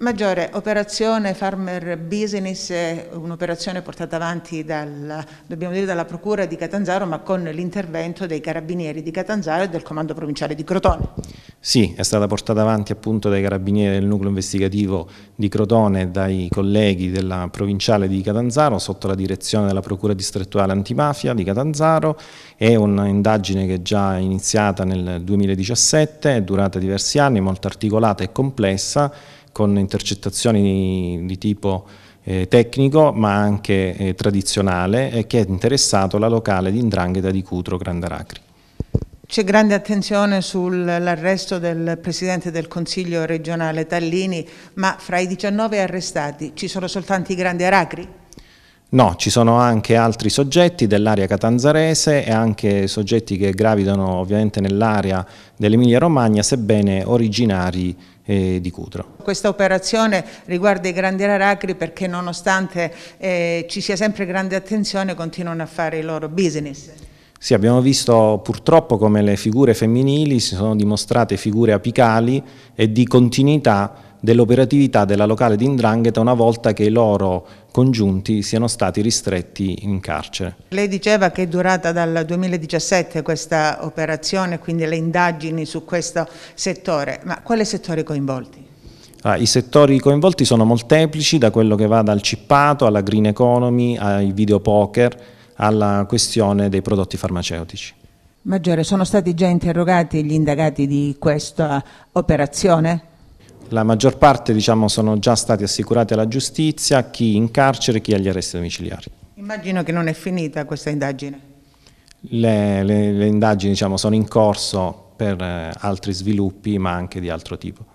Maggiore, operazione Farmer Business un'operazione portata avanti dalla, dire, dalla Procura di Catanzaro ma con l'intervento dei Carabinieri di Catanzaro e del Comando Provinciale di Crotone. Sì, è stata portata avanti appunto dai Carabinieri del Nucleo Investigativo di Crotone e dai colleghi della Provinciale di Catanzaro sotto la direzione della Procura Distrettuale Antimafia di Catanzaro. È un'indagine che è già iniziata nel 2017, è durata diversi anni, molto articolata e complessa con intercettazioni di tipo eh, tecnico ma anche eh, tradizionale e che è interessato la locale di Indrangheta di Cutro Grandaracri. C'è grande attenzione sull'arresto del Presidente del Consiglio regionale Tallini, ma fra i 19 arrestati ci sono soltanto i grandi aracri? No, ci sono anche altri soggetti dell'area catanzarese e anche soggetti che gravitano ovviamente nell'area dell'Emilia Romagna, sebbene originari eh, di Cutro. Questa operazione riguarda i grandi aracri perché nonostante eh, ci sia sempre grande attenzione continuano a fare i loro business. Sì, abbiamo visto purtroppo come le figure femminili si sono dimostrate figure apicali e di continuità dell'operatività della locale di Indrangheta una volta che i loro congiunti siano stati ristretti in carcere. Lei diceva che è durata dal 2017 questa operazione, quindi le indagini su questo settore, ma quali settori coinvolti? Ah, I settori coinvolti sono molteplici, da quello che va dal cippato alla green economy, ai videopoker, alla questione dei prodotti farmaceutici. Maggiore, sono stati già interrogati gli indagati di questa operazione? La maggior parte diciamo, sono già stati assicurati alla giustizia, chi in carcere, chi agli arresti domiciliari. Immagino che non è finita questa indagine. Le, le, le indagini diciamo, sono in corso per eh, altri sviluppi ma anche di altro tipo.